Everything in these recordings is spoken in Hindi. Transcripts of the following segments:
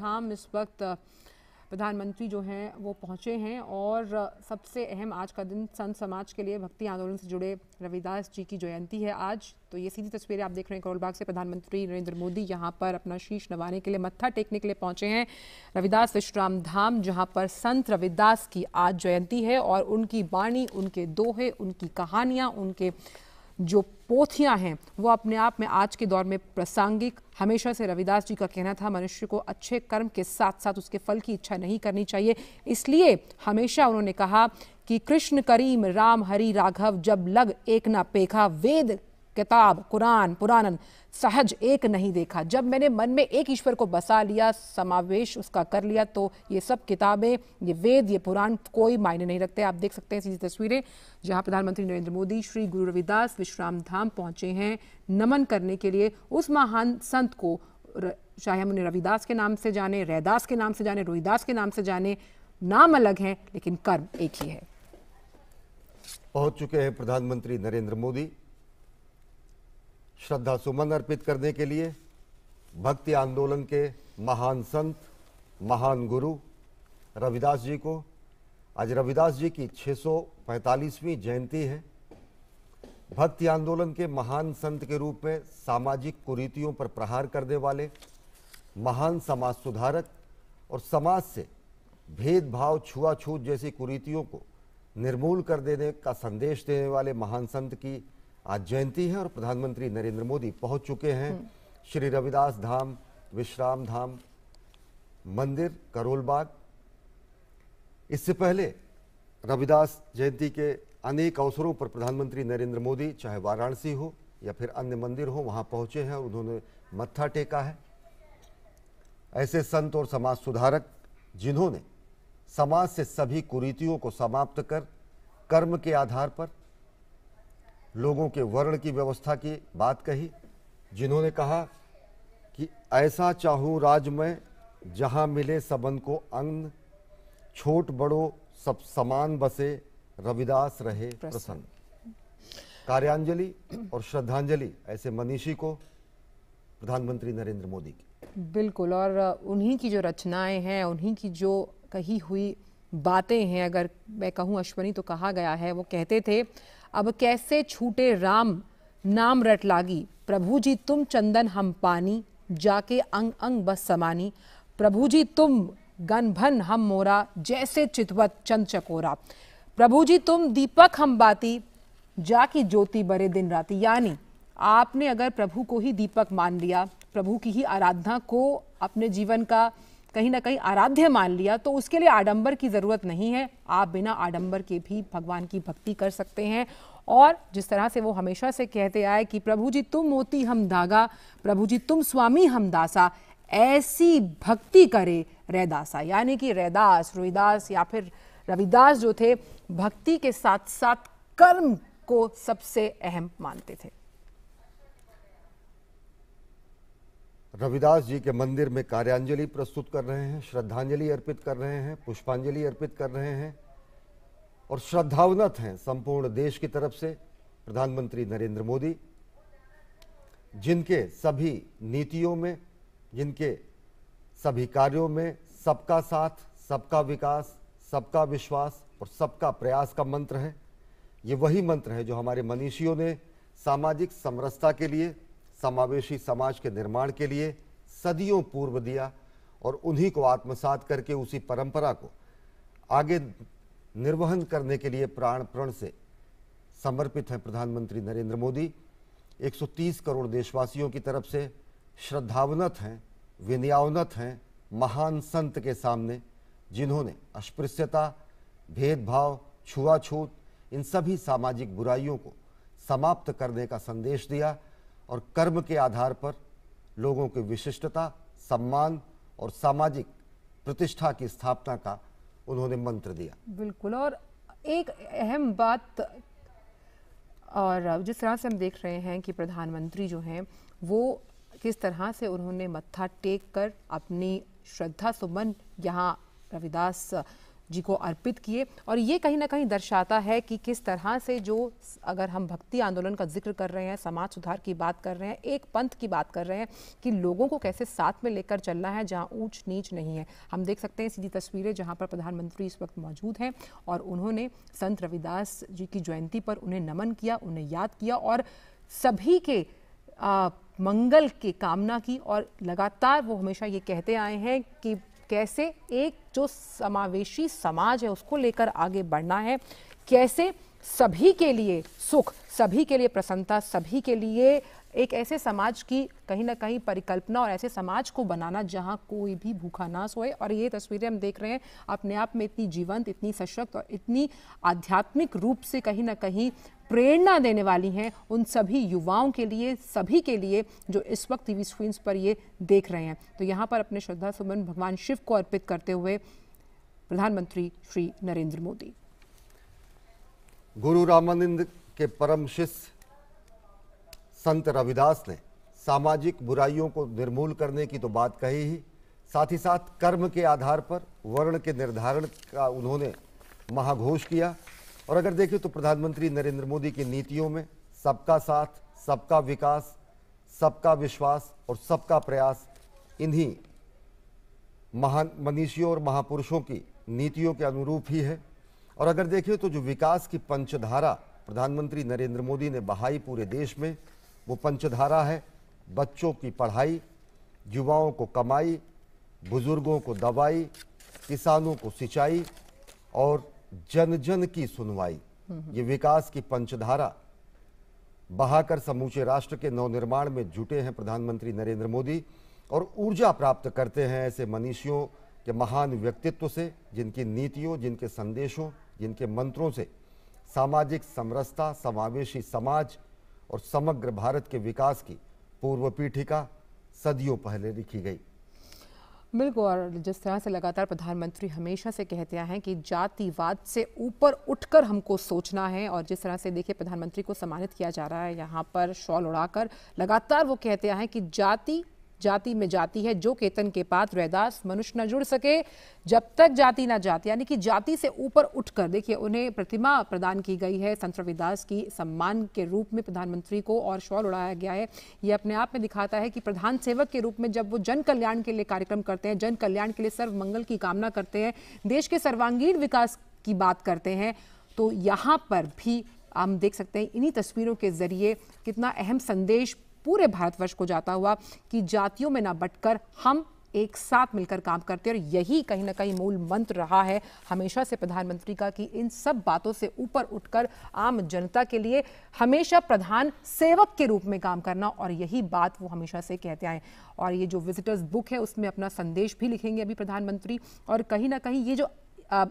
हम हाँ, इस वक्त प्रधानमंत्री जो हैं वो पहुंचे हैं और सबसे अहम आज का दिन संत समाज के लिए भक्ति आंदोलन से जुड़े रविदास जी की जयंती है आज तो ये सीधी तस्वीरें आप देख रहे हैं करोलबाग से प्रधानमंत्री नरेंद्र मोदी यहाँ पर अपना शीश नवाने के लिए मत्था टेकने के लिए पहुंचे हैं रविदास विश्राम धाम जहाँ पर संत रविदास की आज जयंती है और उनकी वाणी उनके दोहे उनकी कहानियाँ उनके जो पोथियां हैं वो अपने आप में आज के दौर में प्रासंगिक हमेशा से रविदास जी का कहना था मनुष्य को अच्छे कर्म के साथ साथ उसके फल की इच्छा नहीं करनी चाहिए इसलिए हमेशा उन्होंने कहा कि कृष्ण करीम राम हरि राघव जब लग एक ना पेखा वेद किताब कुरान पुरान सहज एक नहीं देखा जब मैंने मन में एक ईश्वर को बसा लिया समावेश उसका कर लिया तो ये सब किताबें ये वेद ये पुराण कोई मायने नहीं रखते आप देख सकते हैं सीधी तस्वीरें जहां प्रधानमंत्री नरेंद्र मोदी श्री गुरु रविदास विश्राम धाम पहुंचे हैं नमन करने के लिए उस महान संत को चाहे हम उन्हें रविदास के नाम से जाने रैदास के नाम से जाने रोहिदास के नाम से जाने नाम अलग हैं लेकिन कर्म एक ही है पहुंच चुके हैं प्रधानमंत्री नरेंद्र मोदी श्रद्धा सुमन अर्पित करने के लिए भक्ति आंदोलन के महान संत महान गुरु रविदास जी को आज रविदास जी की 645वीं जयंती है भक्ति आंदोलन के महान संत के रूप में सामाजिक कुरीतियों पर प्रहार करने वाले महान समाज सुधारक और समाज से भेदभाव छुआछूत जैसी कुरीतियों को निर्मूल कर देने का संदेश देने वाले महान संत की आज जयंती है और प्रधानमंत्री नरेंद्र मोदी पहुंच चुके हैं हम्म। श्री रविदास धाम विश्राम धाम मंदिर करोलबाग इससे पहले रविदास जयंती के अनेक अवसरों पर प्रधानमंत्री नरेंद्र मोदी चाहे वाराणसी हो या फिर अन्य मंदिर हो वहां पहुंचे हैं और उन्होंने मत्था टेका है ऐसे संत और समाज सुधारक जिन्होंने समाज से सभी कुरीतियों को समाप्त कर कर्म के आधार पर लोगों के वर्ण की व्यवस्था की बात कही जिन्होंने कहा कि ऐसा चाहू राज में जहां मिले सबन को अंग छोट बड़ो सब समान बसे रविदास रहे प्रसन्न कार्यांजलि और श्रद्धांजलि ऐसे मनीषी को प्रधानमंत्री नरेंद्र मोदी की बिल्कुल और उन्हीं की जो रचनाएं हैं उन्हीं की जो कही हुई बातें हैं अगर मैं कहूं अश्वनी तो कहा गया है वो कहते थे अब कैसे छूटे राम नाम रट लागी प्रभु जी तुम चंदन हम पानी जाके अंग अंग बस समानी प्रभु जी तुम गन भन हम मोरा जैसे चितवत चंद चकोरा प्रभु जी तुम दीपक हम बाती जाकी ज्योति बरे दिन राती यानी आपने अगर प्रभु को ही दीपक मान लिया प्रभु की ही आराधना को अपने जीवन का कहीं ना कहीं आराध्य मान लिया तो उसके लिए आडंबर की ज़रूरत नहीं है आप बिना आडंबर के भी भगवान की भक्ति कर सकते हैं और जिस तरह से वो हमेशा से कहते आए कि प्रभु जी तुम मोती हम धागा प्रभु जी तुम स्वामी हम दासा ऐसी भक्ति करे रैदासा यानी कि रैदास रोहिदास या फिर रविदास जो थे भक्ति के साथ साथ कर्म को सबसे अहम मानते थे रविदास जी के मंदिर में कार्यांजलि प्रस्तुत कर रहे हैं श्रद्धांजलि अर्पित कर रहे हैं पुष्पांजलि अर्पित कर रहे हैं और श्रद्धावनत हैं संपूर्ण देश की तरफ से प्रधानमंत्री नरेंद्र मोदी जिनके सभी नीतियों में जिनके सभी कार्यों में सबका साथ सबका विकास सबका विश्वास और सबका प्रयास का मंत्र है ये वही मंत्र है जो हमारे मनीषियों ने सामाजिक समरसता के लिए समावेशी समाज के निर्माण के लिए सदियों पूर्व दिया और उन्हीं को आत्मसात करके उसी परंपरा को आगे निर्वहन करने के लिए प्राण प्रण से समर्पित हैं प्रधानमंत्री नरेंद्र मोदी 130 करोड़ देशवासियों की तरफ से श्रद्धावनत हैं विनयावनत हैं महान संत के सामने जिन्होंने अस्पृश्यता भेदभाव छुआछूत इन सभी सामाजिक बुराइयों को समाप्त करने का संदेश दिया और कर्म के आधार पर लोगों की विशिष्टता सम्मान और सामाजिक प्रतिष्ठा की स्थापना का उन्होंने मंत्र दिया बिल्कुल और एक अहम बात और जिस तरह से हम देख रहे हैं कि प्रधानमंत्री जो हैं वो किस तरह से उन्होंने मत्था टेक कर अपनी श्रद्धा सुमन यहाँ रविदास जी को अर्पित किए और ये कहीं ना कहीं दर्शाता है कि किस तरह से जो अगर हम भक्ति आंदोलन का जिक्र कर रहे हैं समाज सुधार की बात कर रहे हैं एक पंथ की बात कर रहे हैं कि लोगों को कैसे साथ में लेकर चलना है जहाँ ऊंच नीच नहीं है हम देख सकते हैं सीधी तस्वीरें जहाँ पर प्रधानमंत्री इस वक्त मौजूद हैं और उन्होंने संत रविदास जी की जयंती पर उन्हें नमन किया उन्हें याद किया और सभी के आ, मंगल की कामना की और लगातार वो हमेशा ये कहते आए हैं कि कैसे एक जो समावेशी समाज है उसको लेकर आगे बढ़ना है कैसे सभी के लिए सुख सभी के लिए प्रसन्नता सभी के लिए एक ऐसे समाज की कहीं ना कहीं परिकल्पना और ऐसे समाज को बनाना जहां कोई भी भूखा ना सोए और ये तस्वीरें हम देख रहे हैं अपने आप में इतनी जीवंत इतनी सशक्त और इतनी आध्यात्मिक रूप से कहीं ना कहीं प्रेरणा देने वाली हैं उन सभी युवाओं के लिए सभी के लिए जो इस वक्त टीवी स्क्रीन्स पर ये देख रहे हैं तो यहाँ पर अपने श्रद्धा सुमन भगवान शिव को अर्पित करते हुए प्रधानमंत्री श्री नरेंद्र मोदी गुरु रामानंद के परम शिष्य संत रविदास ने सामाजिक बुराइयों को निर्मूल करने की तो बात कही ही साथ ही साथ कर्म के आधार पर वर्ण के निर्धारण का उन्होंने महाघोष किया और अगर देखें तो प्रधानमंत्री नरेंद्र मोदी की नीतियों में सबका साथ सबका विकास सबका विश्वास और सबका प्रयास इन्हीं महान मनीषियों और महापुरुषों की नीतियों के अनुरूप ही है और अगर देखें तो जो विकास की पंचधारा प्रधानमंत्री नरेंद्र मोदी ने बहाई पूरे देश में वो पंचधारा है बच्चों की पढ़ाई युवाओं को कमाई बुजुर्गों को दवाई किसानों को सिंचाई और जन जन की सुनवाई ये विकास की पंचधारा बहाकर समूचे राष्ट्र के नवनिर्माण में जुटे हैं प्रधानमंत्री नरेंद्र मोदी और ऊर्जा प्राप्त करते हैं ऐसे मनीषियों के महान व्यक्तित्व से जिनकी नीतियों जिनके संदेशों जिनके मंत्रों से सामाजिक समरसता समावेशी समाज और समग्र भारत के विकास की पूर्व पीठिका सदियों पहले लिखी गई बिल्कुल और जिस तरह से लगातार प्रधानमंत्री हमेशा से कहते हैं कि जातिवाद से ऊपर उठकर हमको सोचना है और जिस तरह से देखिए प्रधानमंत्री को सम्मानित किया जा रहा है यहाँ पर शॉल उड़ाकर लगातार वो कहते हैं कि जाति जाति में जाति है जो केतन के पात रैदास मनुष्य न जुड़ सके जब तक जाति ना जाति यानी कि जाति से ऊपर उठकर देखिए उन्हें प्रतिमा प्रदान की गई है संत रविदास की सम्मान के रूप में प्रधानमंत्री को और शॉल उड़ाया गया है ये अपने आप में दिखाता है कि प्रधान सेवक के रूप में जब वो जन कल्याण के लिए कार्यक्रम करते हैं जन कल्याण के लिए सर्व मंगल की कामना करते हैं देश के सर्वांगीण विकास की बात करते हैं तो यहाँ पर भी हम देख सकते हैं इन्हीं तस्वीरों के जरिए कितना अहम संदेश पूरे भारतवर्ष को जाता हुआ कि जातियों में ना बटकर हम एक साथ मिलकर काम करते हैं और यही कहीं ना कहीं मूल मंत्र रहा है हमेशा से प्रधानमंत्री का कि इन सब बातों से ऊपर उठकर आम जनता के लिए हमेशा प्रधान सेवक के रूप में काम करना और यही बात वो हमेशा से कहते आए और ये जो विजिटर्स बुक है उसमें अपना संदेश भी लिखेंगे अभी प्रधानमंत्री और कहीं ना कहीं ये जो आ,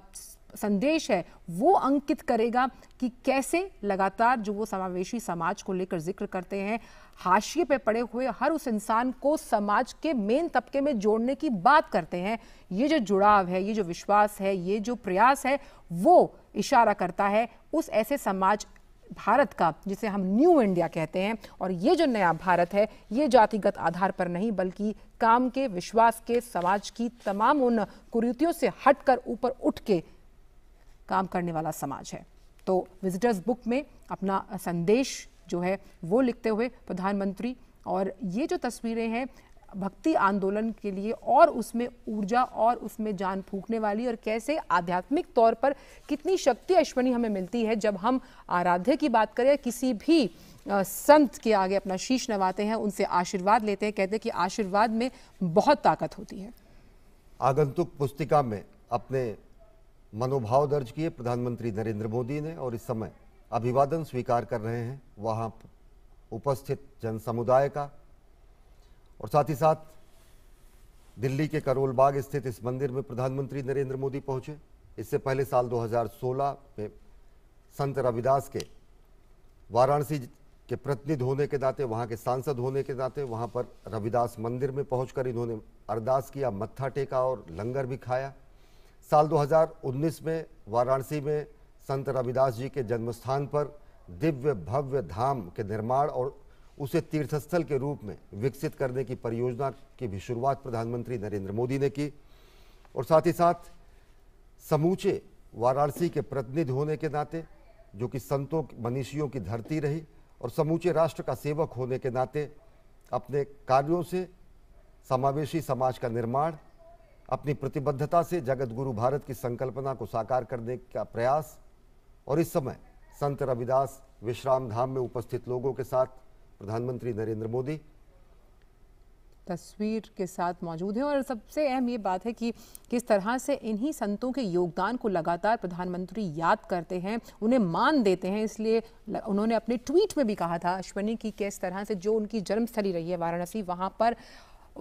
संदेश है वो अंकित करेगा कि कैसे लगातार जो वो समावेशी समाज को लेकर जिक्र करते हैं हाशिए पे पड़े हुए हर उस इंसान को समाज के मेन तबके में जोड़ने की बात करते हैं ये जो जुड़ाव है ये जो विश्वास है ये जो प्रयास है वो इशारा करता है उस ऐसे समाज भारत का जिसे हम न्यू इंडिया कहते हैं और ये जो नया भारत है ये जातिगत आधार पर नहीं बल्कि काम के विश्वास के समाज की तमाम उन कुरीतियों से हटकर ऊपर उठ के काम करने वाला समाज है तो विजिटर्स बुक में अपना संदेश जो है वो लिखते हुए प्रधानमंत्री और ये जो तस्वीरें हैं भक्ति आंदोलन के लिए और उसमें ऊर्जा और उसमें जान फूकने वाली और कैसे आध्यात्मिक तौर पर कितनी शक्ति अश्वनी हमें मिलती है जब हम आराध्य की बात करें किसी भी संत के आगे अपना शीश नवाते हैं उनसे आशीर्वाद लेते हैं कहते हैं कि आशीर्वाद में बहुत ताकत होती है आगंतुक पुस्तिका में अपने मनोभाव दर्ज किए प्रधानमंत्री नरेंद्र मोदी ने और इस समय अभिवादन स्वीकार कर रहे हैं वहां उपस्थित जनसमुदाय का और साथ ही साथ दिल्ली के करोल बाग स्थित इस मंदिर में प्रधानमंत्री नरेंद्र मोदी पहुंचे इससे पहले साल 2016 में संत रविदास के वाराणसी के प्रतिनिधि होने के नाते वहाँ के सांसद होने के नाते वहाँ पर रविदास मंदिर में पहुंचकर इन्होंने अरदास किया मत्था टेका और लंगर भी खाया साल 2019 में वाराणसी में संत रविदास जी के जन्मस्थान पर दिव्य भव्य धाम के निर्माण और उसे तीर्थस्थल के रूप में विकसित करने की परियोजना की भी शुरुआत प्रधानमंत्री नरेंद्र मोदी ने की और साथ ही साथ समूचे वाराणसी के प्रतिनिधि होने के नाते जो कि संतों मनीषियों की धरती रही और समूचे राष्ट्र का सेवक होने के नाते अपने कार्यों से समावेशी समाज का निर्माण अपनी प्रतिबद्धता से जगत गुरु भारत की संकल्पना को साकार करने का प्रयास और इस समय संत रविदास विश्राम धाम में उपस्थित लोगों के साथ प्रधानमंत्री नरेंद्र मोदी तस्वीर के साथ मौजूद है और सबसे अहम ये बात है कि किस तरह से इन्हीं संतों के योगदान को लगातार प्रधानमंत्री याद करते हैं उन्हें मान देते हैं इसलिए उन्होंने अपने ट्वीट में भी कहा था अश्वनी की किस तरह से जो उनकी जन्मस्थली रही है वाराणसी वहाँ पर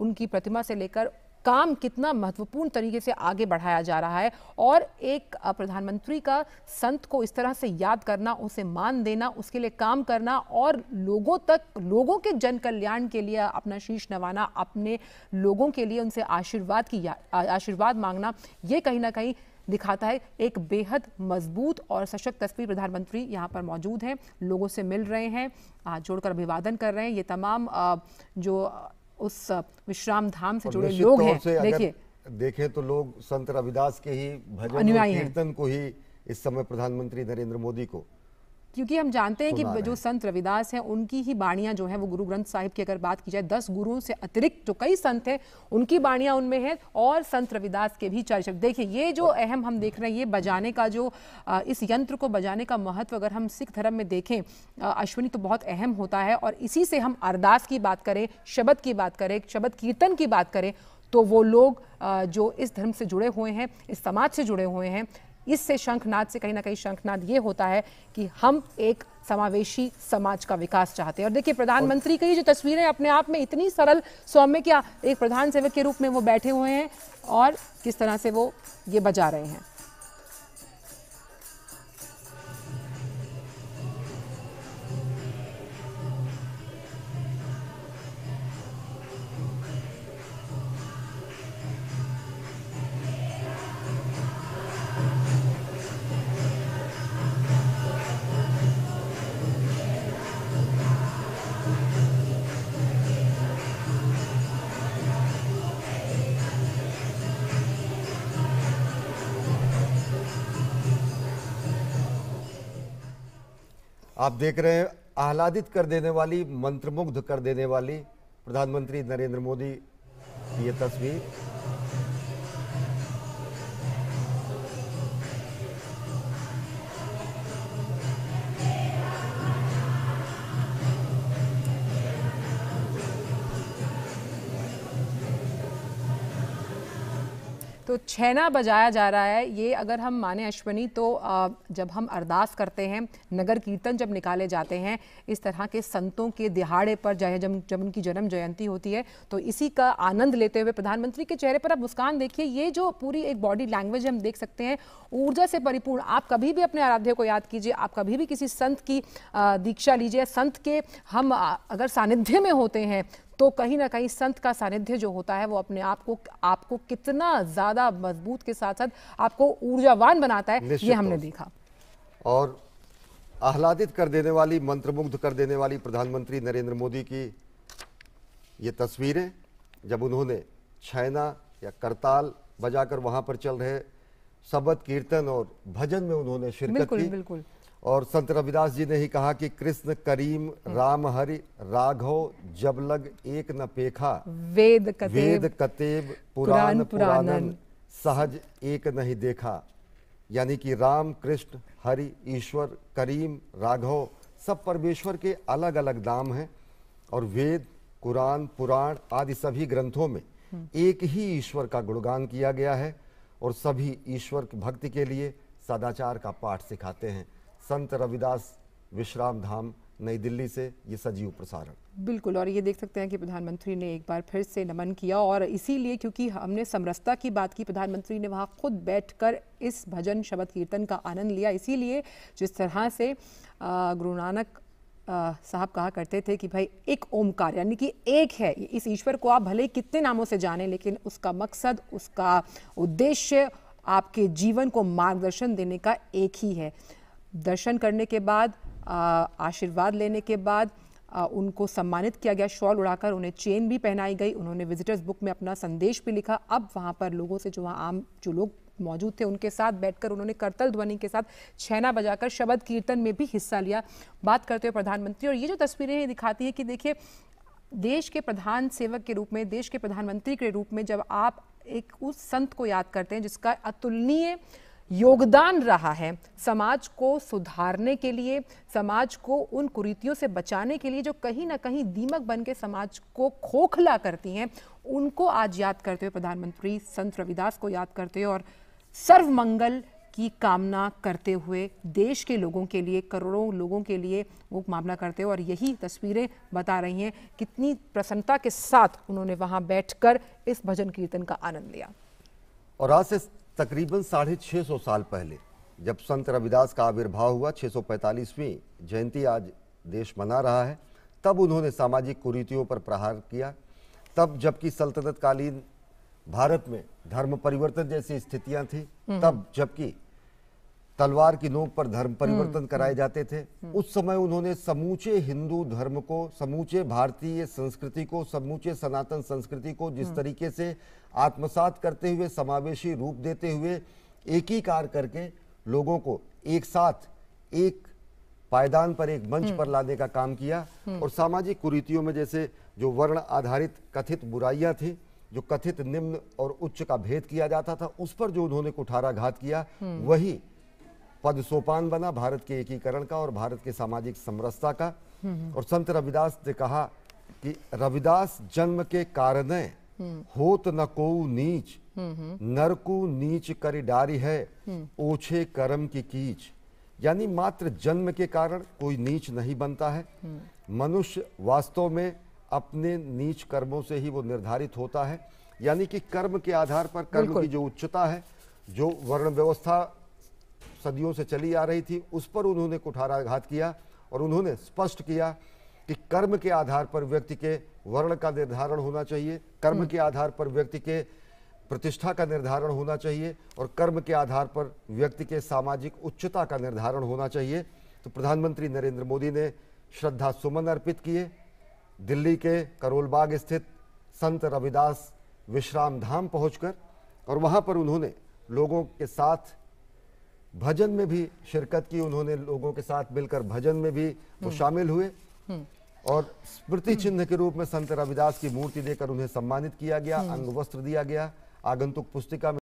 उनकी प्रतिमा से लेकर काम कितना महत्वपूर्ण तरीके से आगे बढ़ाया जा रहा है और एक प्रधानमंत्री का संत को इस तरह से याद करना उसे मान देना उसके लिए काम करना और लोगों तक लोगों के जन कल्याण के लिए अपना शीश नवाना अपने लोगों के लिए उनसे आशीर्वाद की आशीर्वाद मांगना ये कहीं ना कहीं दिखाता है एक बेहद मजबूत और सशक्त तस्वीर प्रधानमंत्री यहाँ पर मौजूद हैं लोगों से मिल रहे हैं हाथ जोड़कर अभिवादन कर रहे हैं ये तमाम जो उस विश्राम धाम से जुड़े लोग हैं देखिए देखें तो लोग संत रविदास के ही भजन कीर्तन को ही इस समय प्रधानमंत्री नरेंद्र मोदी को क्योंकि हम जानते हैं कि जो संत रविदास हैं उनकी ही बाणियाँ जो है वो गुरु ग्रंथ साहिब की अगर बात की जाए दस गुरुओं से अतिरिक्त जो कई संत हैं उनकी बाणियाँ उनमें हैं और संत रविदास के भी चर्चक देखिए ये जो अहम हम देख रहे हैं ये बजाने का जो इस यंत्र को बजाने का महत्व अगर हम सिख धर्म में देखें अश्विनी तो बहुत अहम होता है और इसी से हम अरदास की बात करें शब्द की बात करें शब्द कीर्तन की बात करें तो वो लोग जो इस धर्म से जुड़े हुए हैं इस समाज से जुड़े हुए हैं इससे शंखनाद से कहीं ना कहीं शंखनाद ये होता है कि हम एक समावेशी समाज का विकास चाहते हैं और देखिए प्रधानमंत्री की जो तस्वीरें अपने आप में इतनी सरल सौम्य क्या एक प्रधान सेवक के रूप में वो बैठे हुए हैं और किस तरह से वो ये बजा रहे हैं आप देख रहे हैं आह्लादित कर देने वाली मंत्रमुग्ध कर देने वाली प्रधानमंत्री नरेंद्र मोदी की ये तस्वीर तो छैना बजाया जा रहा है ये अगर हम माने अश्वनी तो जब हम अरदास करते हैं नगर कीर्तन जब निकाले जाते हैं इस तरह के संतों के दिहाड़े पर जय जब जब उनकी जन्म जयंती होती है तो इसी का आनंद लेते हुए प्रधानमंत्री के चेहरे पर आप मुस्कान देखिए ये जो पूरी एक बॉडी लैंग्वेज हम देख सकते हैं ऊर्जा से परिपूर्ण आप कभी भी अपने आराध्य को याद कीजिए आप कभी भी किसी संत की दीक्षा लीजिए संत के हम अगर सानिध्य में होते हैं तो कहीं ना कहीं संत का सानिध्य जो होता है वो अपने आप को आपको कितना ज़्यादा मजबूत के साथ साथ आपको ऊर्जावान बनाता है ये हमने देखा और आह्लादित कर देने वाली मंत्रमुग्ध कर देने वाली प्रधानमंत्री नरेंद्र मोदी की ये तस्वीरें जब उन्होंने छैना या करताल बजाकर वहां पर चल रहे सबद कीर्तन और भजन में उन्होंने शिरकत बिल्कुल, बिल्कुल और संत रविदास जी ने ही कहा कि कृष्ण करीम राम हरि राघव जब लग एक न पेखा वेद कतेब, वेद कतेब पुराण पुराणन सहज एक नहीं देखा यानी कि राम कृष्ण हरि ईश्वर करीम राघव सब परमेश्वर के अलग अलग नाम हैं और वेद कुरान पुराण आदि सभी ग्रंथों में एक ही ईश्वर का गुणगान किया गया है और सभी ईश्वर की भक्ति के लिए सदाचार का पाठ सिखाते हैं संत रविदास विश्राम धाम नई दिल्ली से ये सजीव प्रसारण बिल्कुल और ये देख सकते हैं कि प्रधानमंत्री ने एक बार फिर से नमन किया और इसीलिए क्योंकि हमने समरसता की बात की प्रधानमंत्री ने वहाँ खुद बैठकर इस भजन शब्द कीर्तन का आनंद लिया इसीलिए जिस तरह से गुरु नानक साहब कहा करते थे कि भाई एक ओमकार यानी कि एक है इस ईश्वर को आप भले कितने नामों से जाने लेकिन उसका मकसद उसका उद्देश्य आपके जीवन को मार्गदर्शन देने का एक ही है दर्शन करने के बाद आशीर्वाद लेने के बाद उनको सम्मानित किया गया शॉल उड़ाकर उन्हें चेन भी पहनाई गई उन्होंने विजिटर्स बुक में अपना संदेश भी लिखा अब वहाँ पर लोगों से जो वहाँ आम जो लोग मौजूद थे उनके साथ बैठकर उन्होंने करतल ध्वनि के साथ छैना बजाकर शबद कीर्तन में भी हिस्सा लिया बात करते हुए प्रधानमंत्री और ये जो तस्वीरें दिखाती है कि देखिए देश के प्रधान सेवक के रूप में देश के प्रधानमंत्री के रूप में जब आप एक उस संत को याद करते हैं जिसका अतुलनीय योगदान रहा है समाज को सुधारने के लिए समाज को उन कुरीतियों से बचाने के लिए जो कहीं ना कहीं दीमक बन के समाज को खोखला करती हैं उनको आज याद करते हुए प्रधानमंत्री संत रविदास को याद करते हुए और सर्वमंगल की कामना करते हुए देश के लोगों के लिए करोड़ों लोगों के लिए वो मामला करते हुए और यही तस्वीरें बता रही हैं कितनी प्रसन्नता के साथ उन्होंने वहाँ बैठकर इस भजन कीर्तन का आनंद लिया और आज से तकरीबन साढ़े छः सौ साल पहले जब संत रविदास का आविर्भाव हुआ छः सौ पैंतालीसवीं जयंती आज देश मना रहा है तब उन्होंने सामाजिक कुरीतियों पर प्रहार किया तब जबकि सल्तनतकालीन भारत में धर्म परिवर्तन जैसी स्थितियां थी हम्म। तब जबकि तलवार की नोक पर धर्म हम्म, परिवर्तन हम्म, कराए जाते थे हम्म। उस समय उन्होंने समूचे हिंदू धर्म को समूचे भारतीय संस्कृति को समूचे सनातन संस्कृति को जिस तरीके से आत्मसात करते हुए समावेशी रूप देते हुए एकीकार करके लोगों को एक साथ एक पायदान पर एक मंच पर लाने का काम किया और सामाजिक कुरीतियों में जैसे जो वर्ण आधारित कथित बुराइयां थी जो कथित निम्न और उच्च का भेद किया जाता था उस पर जो उन्होंने कुठाराघात किया वही पद सोपान बना भारत के एकीकरण का और भारत के सामाजिक समरसता का और संत रविदास ने कहा कि रविदास जन्म के कारण हम्म। होत न को नीच नरकु नीच कर डारी है हम्म। ओछे कर्म की कीच यानी मात्र जन्म के कारण कोई नीच नहीं बनता है हम्म। मनुष्य वास्तव में अपने नीच कर्मों से ही वो निर्धारित होता है यानी कि कर्म के आधार पर कर्म की जो उच्चता है जो वर्ण व्यवस्था सदियों से चली आ रही थी उस पर उन्होंने कुठाराघात किया और उन्होंने स्पष्ट किया कि कर्म के आधार पर व्यक्ति के वर्ण का निर्धारण होना चाहिए कर्म हम्म। के आधार पर व्यक्ति के प्रतिष्ठा का निर्धारण होना चाहिए और कर्म के आधार पर व्यक्ति के सामाजिक उच्चता का निर्धारण होना चाहिए तो प्रधानमंत्री नरेंद्र मोदी ने श्रद्धा सुमन अर्पित किए दिल्ली के करोलबाग स्थित संत रविदास विश्राम धाम पहुंचकर और वहां पर उन्होंने लोगों के साथ भजन में भी शिरकत की उन्होंने लोगों के साथ मिलकर भजन में भी वो हम्म। शामिल हुए हम्म। और स्मृति हम्म। चिन्ह के रूप में संत रविदास की मूर्ति देकर उन्हें सम्मानित किया गया अंग वस्त्र दिया गया आगंतुक पुस्तिका में